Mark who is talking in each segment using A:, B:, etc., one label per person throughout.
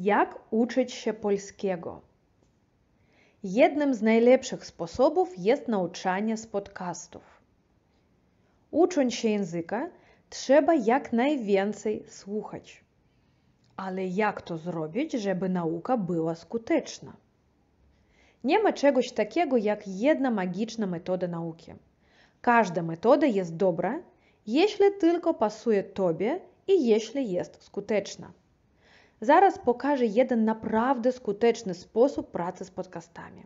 A: Jak uczyć się polskiego? Jednym z najlepszych sposobów jest nauczanie z podcastów. Ucząc się języka, trzeba jak najwięcej słuchać. Ale jak to zrobić, żeby nauka była skuteczna? Nie ma czegoś takiego jak jedna magiczna metoda nauki. Każda metoda jest dobra, jeśli tylko pasuje tobie i jeśli jest skuteczna zaraz pokażę jeden naprawdę skuteczny sposób pracy z podcastami.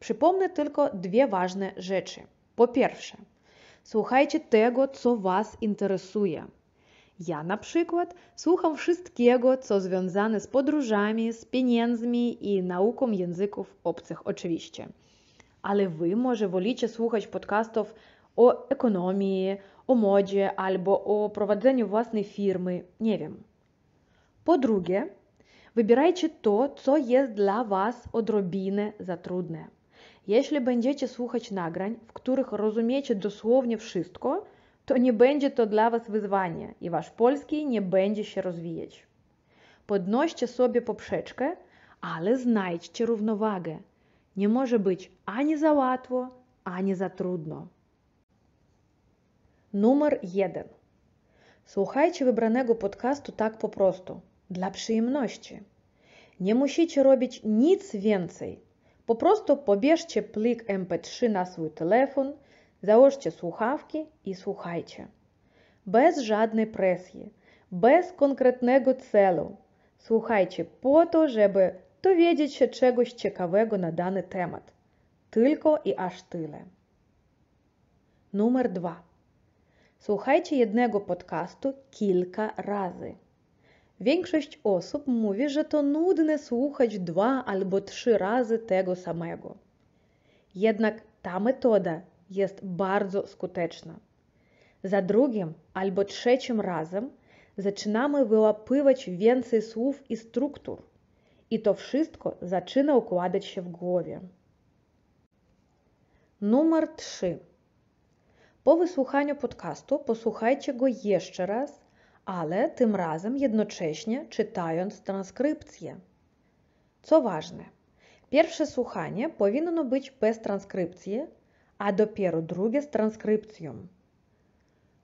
A: Przypomnę tylko dwie ważne rzeczy. Po pierwsze, słuchajcie tego, co Was interesuje. Ja na przykład słucham wszystkiego, co związane z podróżami, z pieniędzmi i nauką języków obcych oczywiście. Ale Wy może wolicie słuchać podcastów o ekonomii, o modzie albo o prowadzeniu własnej firmy, nie wiem. Po drugie, wybierajcie to, co jest dla Was odrobinę za trudne. Jeśli będziecie słuchać nagrań, w których rozumiecie dosłownie wszystko, to nie będzie to dla Was wyzwanie i Wasz polski nie będzie się rozwijać. Podnoście sobie poprzeczkę, ale znajdźcie równowagę. Nie może być ani za łatwo, ani za trudno. Numer 1. Słuchajcie wybranego podcastu tak po prostu – dla przyjemności. Nie musicie robić nic więcej. Po prostu pobierzcie plik MP3 na swój telefon, założcie słuchawki i słuchajcie. Bez żadnej presji, bez konkretnego celu. Słuchajcie po to, żeby dowiedzieć się czegoś ciekawego na dany temat. Tylko i aż tyle. Numer dwa. Słuchajcie jednego podcastu kilka razy. Większość osób mówi, że to nudne słuchać dwa albo trzy razy tego samego. Jednak ta metoda jest bardzo skuteczna. Za drugim albo trzecim razem zaczynamy wyłapywać więcej słów i struktur. I to wszystko zaczyna układać się w głowie. Numer 3. Po wysłuchaniu podcastu posłuchajcie go jeszcze raz ale tym razem jednocześnie czytając transkrypcję. Co ważne, pierwsze słuchanie powinno być bez transkrypcji, a dopiero drugie z transkrypcją.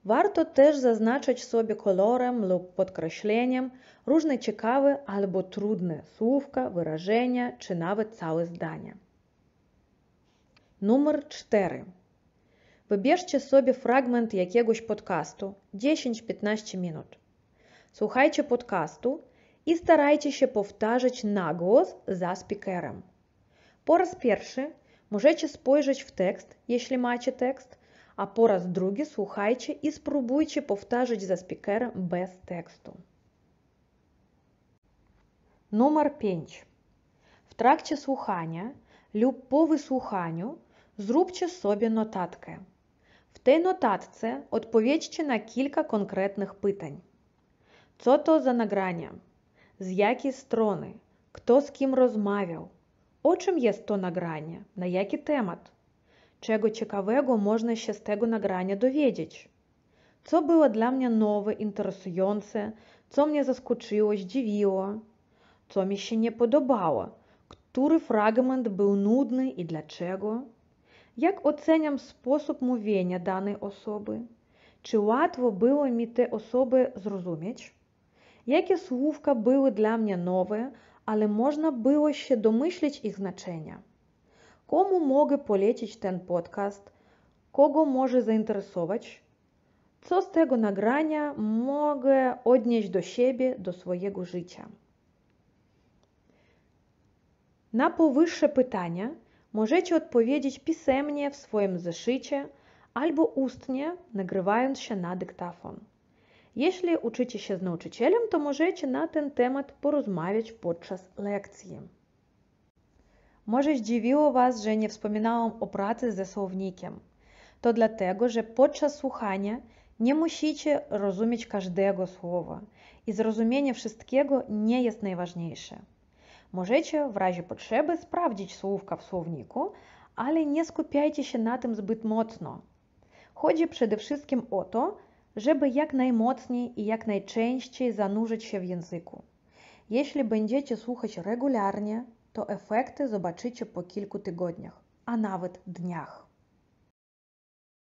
A: Warto też zaznaczyć sobie kolorem lub podkreśleniem różne ciekawe albo trudne słówka, wyrażenia czy nawet całe zdanie. Numer 4. Wybierzcie sobie fragment jakiegoś podcastu 10-15 minut. Słuchajcie podcastu i starajcie się powtarzać na głos za speakerem. Po raz pierwszy możecie spojrzeć w tekst, jeśli macie tekst, a po raz drugi słuchajcie i spróbujcie powtarzać za speakerem bez tekstu. Numer 5. W trakcie słuchania lub po wysłuchaniu zróbcie sobie notatkę tej notatce odpowiedźcie na kilka konkretnych pytań. Co to za nagrania? Z jakiej strony? Kto z kim rozmawiał? O czym jest to nagranie? Na jaki temat? Czego ciekawego można się z tego nagrania dowiedzieć? Co było dla mnie nowe, interesujące? Co mnie zaskoczyło, zdziwiło? Co mi się nie podobało? Który fragment był nudny i dlaczego? Jak oceniam sposób mówienia danej osoby? Czy łatwo było mi te osoby zrozumieć? Jakie słówka były dla mnie nowe, ale można było się domyślić ich znaczenia? Komu mogę polecić ten podcast? Kogo może zainteresować? Co z tego nagrania mogę odnieść do siebie, do swojego życia? Na powyższe pytania Możecie odpowiedzieć pisemnie w swoim zeszycie albo ustnie, nagrywając się na dyktafon. Jeśli uczycie się z nauczycielem, to możecie na ten temat porozmawiać podczas lekcji. Może zdziwiło Was, że nie wspominałam o pracy ze słownikiem. To dlatego, że podczas słuchania nie musicie rozumieć każdego słowa i zrozumienie wszystkiego nie jest najważniejsze. Możecie w razie potrzeby sprawdzić słówka w słowniku, ale nie skupiajcie się na tym zbyt mocno. Chodzi przede wszystkim o to, żeby jak najmocniej i jak najczęściej zanurzyć się w języku. Jeśli będziecie słuchać regularnie, to efekty zobaczycie po kilku tygodniach, a nawet dniach.